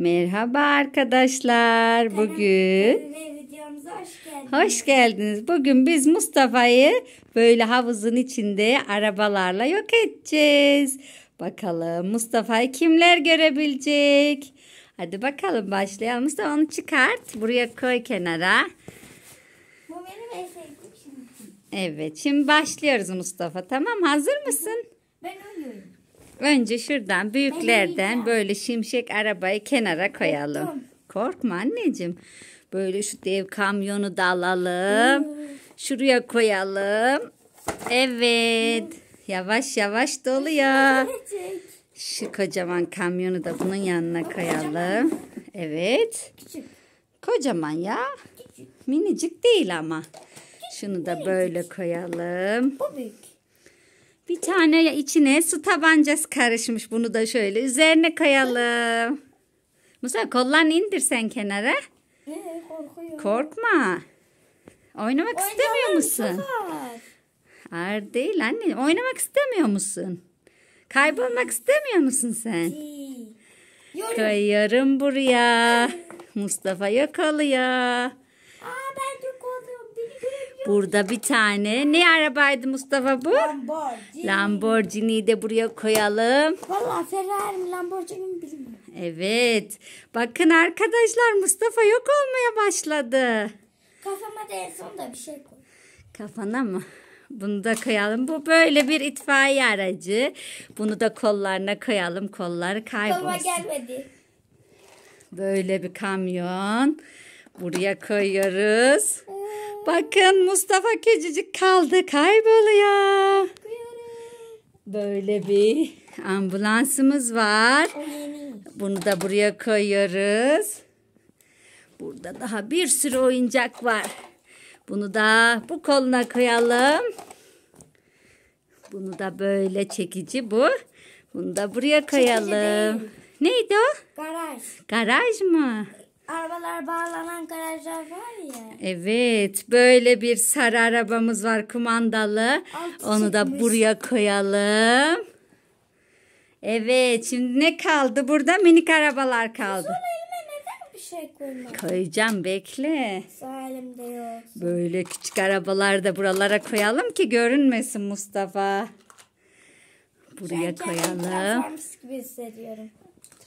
Merhaba arkadaşlar. Bugün hoş, geldiniz. Bugün biz Mustafa'yı böyle havuzun içinde arabalarla yok edeceğiz. Bakalım Mustafa'yı kimler görebilecek? Hadi bakalım başlayalım. Mustafa onu çıkart. Buraya koy kenara. Bu benim en sevdiğim şimdi. Şey. Evet şimdi başlıyoruz Mustafa. Tamam hazır mısın? Ben ölüyorum. Önce şuradan büyüklerden böyle şimşek arabayı kenara koyalım. Korktum. Korkma anneciğim. Böyle şu dev kamyonu da alalım. Hmm. Şuraya koyalım. Evet. Hmm. Yavaş yavaş doluyor. Şu kocaman kamyonu da bunun yanına koyalım. Evet. Kocaman ya. Minicik değil ama. Şunu da böyle koyalım. Bu büyük. Bir tane içine su tabancası karışmış. Bunu da şöyle üzerine koyalım. Musa kollarını indir sen kenara. Ee, korkuyorum. Korkma. Oynamak istemiyor musun? Hayır değil anne. Oynamak istemiyor musun? Kaybolmak istemiyor musun sen? Koyuyorum buraya. Mustafa yok oluyor. Burada bir tane ne arabaydı Mustafa bu? Lamborghini. Lamborghini'yi de buraya koyalım. Valla Ferrari mi Lamborghini mi bilmiyorum. Evet. Bakın arkadaşlar Mustafa yok olmaya başladı. Kafama da en son da bir şey koy. Kafana mı? Bunu da koyalım. Bu böyle bir itfaiye aracı. Bunu da kollarına koyalım. Kolları kaybolsun. Koluma gelmedi. Böyle bir kamyon. Buraya koyuyoruz. Evet. Bakın Mustafa küçücük kaldı kayboluyor. Böyle bir ambulansımız var. Bunu da buraya koyuyoruz. Burada daha bir sürü oyuncak var. Bunu da bu koluna koyalım. Bunu da böyle çekici bu. Bunu da buraya koyalım. Neydi o? Garaj. Garaj mı? arabalar bağlanan garajlar var ya. Evet böyle bir sarı arabamız var kumandalı. Onu da buraya koyalım. Evet şimdi ne kaldı burada minik arabalar kaldı. Elime neden bir şey koymadın? Koyacağım bekle. Salimde yok. Böyle küçük arabalar da buralara koyalım ki görünmesin Mustafa. Buraya Sen koyalım.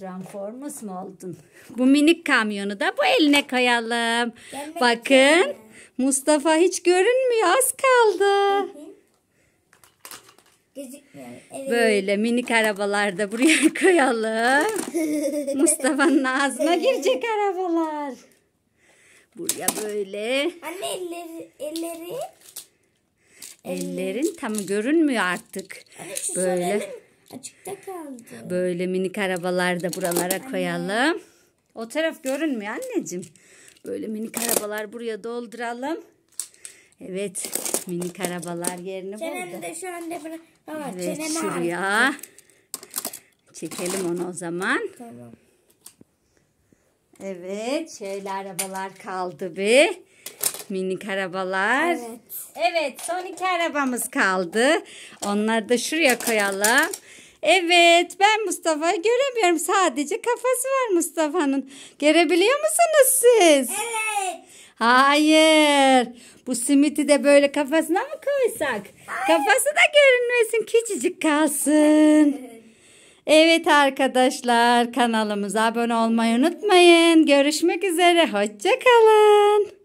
Transformers mı oldun? Bu minik kamyonu da bu eline koyalım. Gelmek Bakın için. Mustafa hiç görünmüyor az kaldı. Böyle minik arabalarda buraya koyalım. Mustafa'nın ağzına girecek arabalar. Buraya böyle. Anne elleri. elleri. Ellerin tam görünmüyor artık. Anne, Böyle. Soralım. Açıkta kaldı. Böyle minik arabalar da buralara Anne. koyalım. O taraf görünmüyor anneciğim. Böyle minik arabalar buraya dolduralım. Evet minik arabalar yerini Çenem buldu. de şu anda bırak. Aa, evet şuraya. Aldım. Çekelim onu o zaman. Tamam. Evet şöyle arabalar kaldı bir. Minik arabalar. Evet. Evet son iki arabamız kaldı. Onları da şuraya koyalım. Evet ben Mustafa'yı göremiyorum. Sadece kafası var Mustafa'nın. Görebiliyor musunuz siz? Evet. Hayır. Bu simiti de böyle kafasına mı koysak? Hayır. Kafası da görünmesin. Küçücük kalsın. Evet arkadaşlar kanalımıza abone olmayı unutmayın. Görüşmek üzere. Hoşçakalın.